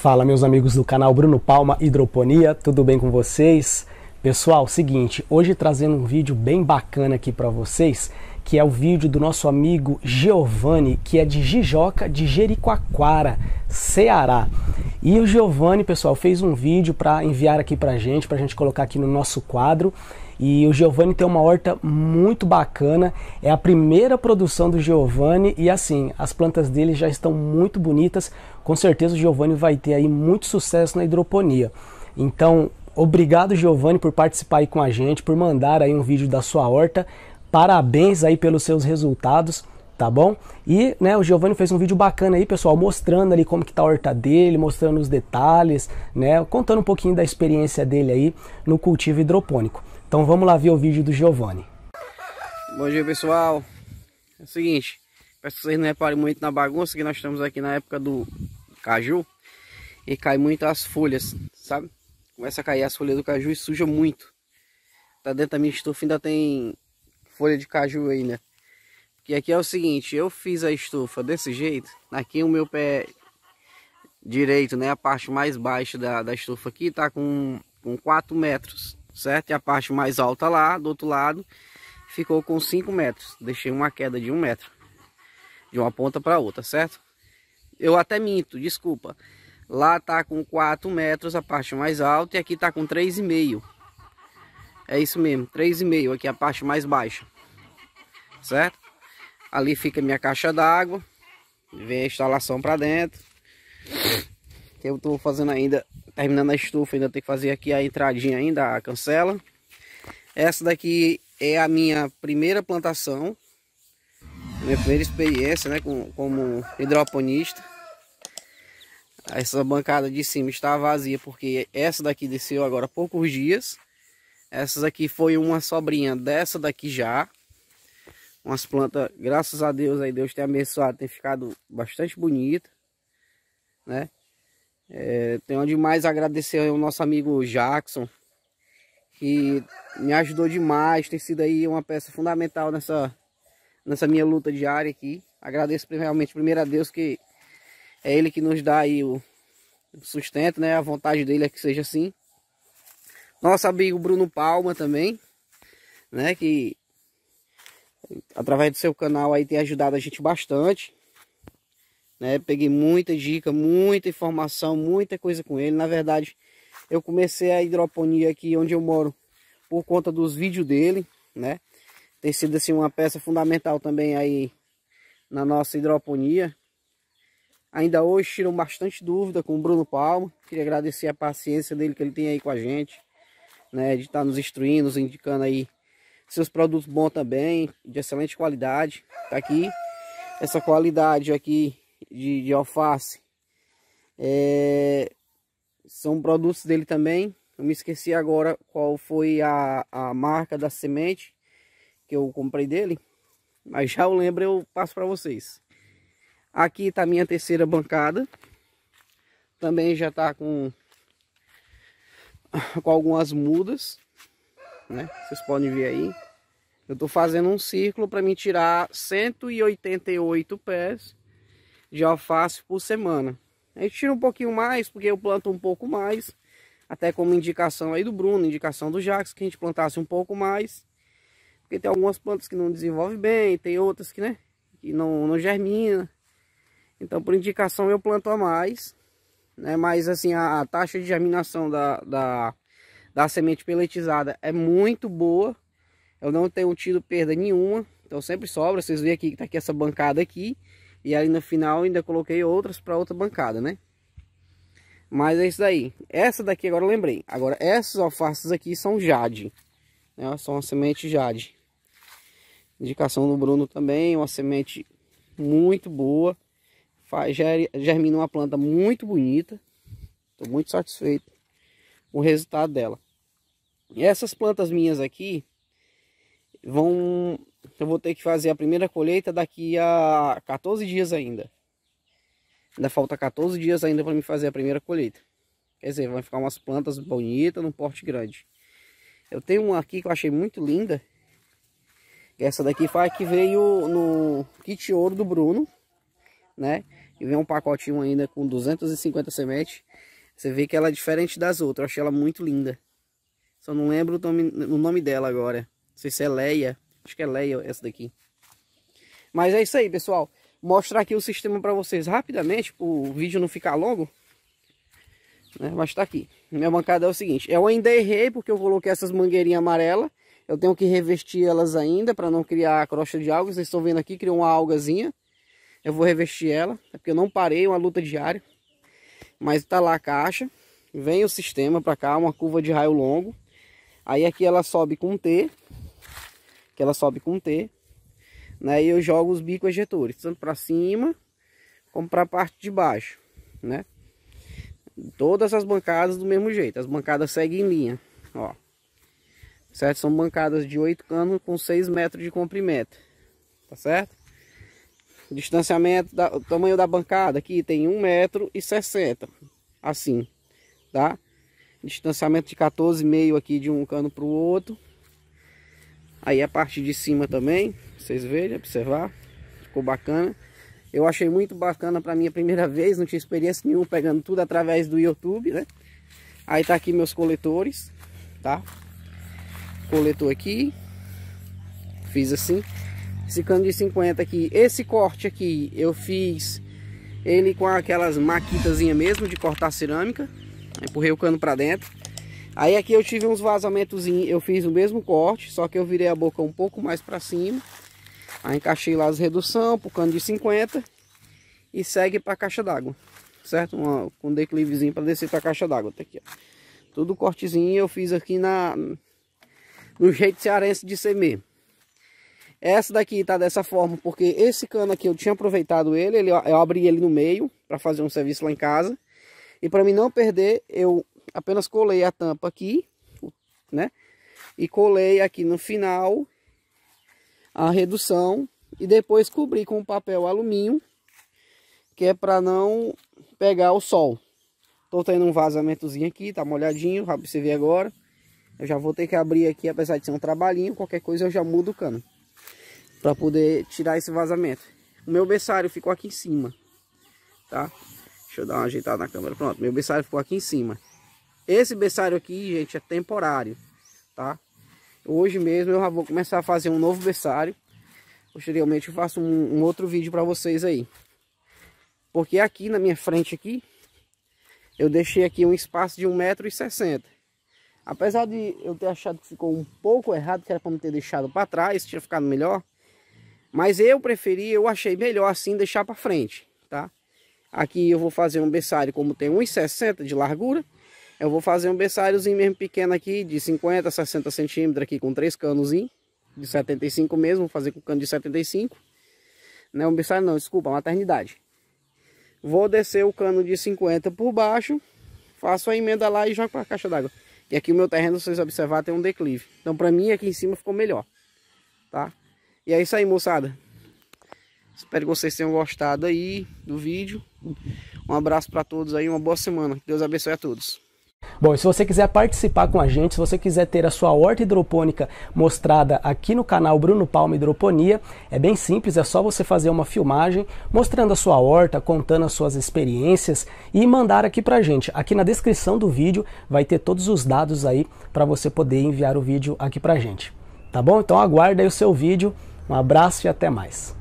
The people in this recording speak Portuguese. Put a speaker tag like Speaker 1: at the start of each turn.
Speaker 1: Fala meus amigos do canal Bruno Palma Hidroponia, tudo bem com vocês? Pessoal, seguinte, hoje trazendo um vídeo bem bacana aqui para vocês, que é o vídeo do nosso amigo Giovanni, que é de Jijoca de Jericoacoara, Ceará. E o Giovanni, pessoal, fez um vídeo para enviar aqui pra gente, pra gente colocar aqui no nosso quadro. E o Giovanni tem uma horta muito bacana. É a primeira produção do Giovanni e assim, as plantas dele já estão muito bonitas. Com certeza o Giovanni vai ter aí muito sucesso na hidroponia. Então, obrigado Giovanni por participar aí com a gente, por mandar aí um vídeo da sua horta. Parabéns aí pelos seus resultados tá bom? E né, o Giovanni fez um vídeo bacana aí, pessoal, mostrando ali como que tá a horta dele, mostrando os detalhes, né, contando um pouquinho da experiência dele aí no cultivo hidropônico. Então vamos lá ver o vídeo do Giovanni.
Speaker 2: Bom dia pessoal, é o seguinte, peço que vocês não reparem muito na bagunça que nós estamos aqui na época do caju e cai muito as folhas, sabe? Começa a cair as folhas do caju e suja muito. Tá dentro da minha estufa ainda tem folha de caju aí, né? Porque aqui é o seguinte, eu fiz a estufa desse jeito, aqui o meu pé direito, né? A parte mais baixa da, da estufa aqui tá com, com 4 metros certo? E a parte mais alta lá, do outro lado, ficou com 5 metros. Deixei uma queda de um metro, de uma ponta para outra, certo? Eu até minto, desculpa. Lá tá com 4 metros a parte mais alta e aqui tá com 3,5. É isso mesmo, 3,5 aqui é a parte mais baixa. Certo? Ali fica minha caixa d'água. Vem a instalação para dentro eu tô fazendo ainda, terminando a estufa, ainda tem que fazer aqui a entradinha ainda, a cancela. Essa daqui é a minha primeira plantação, minha primeira experiência, né, com, como hidroponista. Essa bancada de cima está vazia porque essa daqui desceu agora há poucos dias. Essas aqui foi uma sobrinha dessa daqui já. Umas plantas, graças a Deus, aí Deus tem abençoado, tem ficado bastante bonita, né? É, tenho demais agradecer ao nosso amigo Jackson, que me ajudou demais, tem sido aí uma peça fundamental nessa, nessa minha luta diária aqui. Agradeço realmente primeiro a Deus que é ele que nos dá aí o sustento, né? A vontade dele é que seja assim. Nosso amigo Bruno Palma também, né? Que através do seu canal aí tem ajudado a gente bastante. Né? Peguei muita dica, muita informação, muita coisa com ele. Na verdade, eu comecei a hidroponia aqui onde eu moro por conta dos vídeos dele, né? Tem sido assim uma peça fundamental também aí na nossa hidroponia. Ainda hoje tiram bastante dúvida com o Bruno Palma. Queria agradecer a paciência dele que ele tem aí com a gente, né? De estar tá nos instruindo, nos indicando aí seus produtos bons também, de excelente qualidade. Tá aqui. Essa qualidade aqui de, de alface. É, são produtos dele também. Eu me esqueci agora qual foi a, a marca da semente que eu comprei dele. Mas já eu lembro, eu passo para vocês. Aqui está minha terceira bancada. Também já está com, com algumas mudas. Né? Vocês podem ver aí. Eu estou fazendo um círculo para me tirar 188 pés de alface por semana. A gente tira um pouquinho mais, porque eu planto um pouco mais, até como indicação aí do Bruno, indicação do Jacques, que a gente plantasse um pouco mais, porque tem algumas plantas que não desenvolvem bem, tem outras que, né, que não, não germina. Então, por indicação, eu planto a mais, né, mas assim, a, a taxa de germinação da, da, da semente peletizada é muito boa, eu não tenho tido perda nenhuma, então sempre sobra, vocês veem aqui que tá aqui essa bancada aqui, e aí no final ainda coloquei outras para outra bancada, né? Mas é isso daí. Essa daqui agora eu lembrei. Agora essas alfaces aqui são jade. Né? São uma semente jade. Indicação do Bruno também. Uma semente muito boa. Faz, germina uma planta muito bonita. Estou muito satisfeito com o resultado dela. E essas plantas minhas aqui vão então, eu vou ter que fazer a primeira colheita daqui a 14 dias ainda. Ainda falta 14 dias ainda para me fazer a primeira colheita. Quer dizer, vai ficar umas plantas bonitas num porte grande. Eu tenho uma aqui que eu achei muito linda. Essa daqui foi a que veio no kit ouro do Bruno, né? E vem um pacotinho ainda com 250 sementes. Você vê que ela é diferente das outras. Eu achei ela muito linda. Só não lembro o nome, o nome dela agora. Não sei se é Leia. Acho que é Leia essa daqui. Mas é isso aí, pessoal. Mostrar aqui o sistema para vocês rapidamente, o vídeo não ficar longo. Né? Mas tá aqui. Minha bancada é o seguinte, eu ainda errei porque eu coloquei essas mangueirinhas amarelas. Eu tenho que revestir elas ainda para não criar a crosta de algas. Vocês estão vendo aqui, criou uma algazinha. Eu vou revestir ela, é porque eu não parei, é uma luta diária. Mas tá lá a caixa. Vem o sistema para cá, uma curva de raio longo. Aí aqui ela sobe com T, que ela sobe com T, né? E eu jogo os bicos ejetores, tanto para cima como para a parte de baixo, né? Todas as bancadas do mesmo jeito, as bancadas seguem em linha, ó. Certo? São bancadas de 8 canos com 6 metros de comprimento, tá certo? O distanciamento, da, o tamanho da bancada aqui tem um metro e sessenta, assim, tá? Distanciamento de 14,5 aqui de um cano para o outro, Aí a parte de cima também, vocês vejam, observar, ficou bacana. Eu achei muito bacana para minha primeira vez, não tinha experiência nenhuma pegando tudo através do YouTube, né? Aí tá aqui meus coletores, tá? Coletor aqui, fiz assim. Esse cano de 50 aqui, esse corte aqui eu fiz ele com aquelas maquitazinha mesmo de cortar cerâmica. Empurrei o cano para dentro. Aí aqui eu tive uns vazamentos, eu fiz o mesmo corte, só que eu virei a boca um pouco mais para cima. Aí encaixei lá as redução pro cano de 50 e segue para a caixa d'água, certo? Uma, com declivezinho para descer para a caixa d'água, tá aqui, ó. Tudo cortezinho eu fiz aqui na no jeito cearense de ser mesmo. Essa daqui tá dessa forma porque esse cano aqui eu tinha aproveitado ele, ele eu abri ele no meio para fazer um serviço lá em casa. E para mim não perder, eu apenas colei a tampa aqui, né? E colei aqui no final a redução e depois cobri com papel alumínio, que é para não pegar o sol. Tô tendo um vazamentozinho aqui, tá molhadinho, pra você ver agora. Eu já vou ter que abrir aqui, apesar de ser um trabalhinho, qualquer coisa eu já mudo o cano. para poder tirar esse vazamento. O meu berçário ficou aqui em cima, tá? Deixa eu dar uma ajeitada na câmera. Pronto, meu berçário ficou aqui em cima. Esse berçário aqui, gente, é temporário, tá? Hoje mesmo eu já vou começar a fazer um novo berçário. Posteriormente eu faço um, um outro vídeo para vocês aí. Porque aqui na minha frente aqui, eu deixei aqui um espaço de 1,60m. Apesar de eu ter achado que ficou um pouco errado, que era para me ter deixado para trás, tinha ficado melhor. Mas eu preferi, eu achei melhor assim deixar para frente, tá? Aqui eu vou fazer um berçário como tem 1,60 de largura eu vou fazer um berçáriozinho mesmo pequeno aqui, de 50, 60 centímetros aqui, com três canos, de 75 mesmo, vou fazer com cano de 75. Não é um berçário não, desculpa, é maternidade. Vou descer o cano de 50 por baixo, faço a emenda lá e jogo para a caixa d'água. E aqui o meu terreno, vocês observar, tem um declive. Então para mim aqui em cima ficou melhor, tá? E é isso aí, moçada. Espero que vocês tenham gostado aí do vídeo. Um abraço para todos aí, uma boa semana. Deus abençoe a todos.
Speaker 1: Bom, e se você quiser participar com a gente, se você quiser ter a sua horta hidropônica mostrada aqui no canal Bruno Palma Hidroponia, é bem simples, é só você fazer uma filmagem mostrando a sua horta, contando as suas experiências e mandar aqui pra gente. Aqui na descrição do vídeo vai ter todos os dados aí para você poder enviar o vídeo aqui pra gente. Tá bom? Então aguarda aí o seu vídeo. Um abraço e até mais.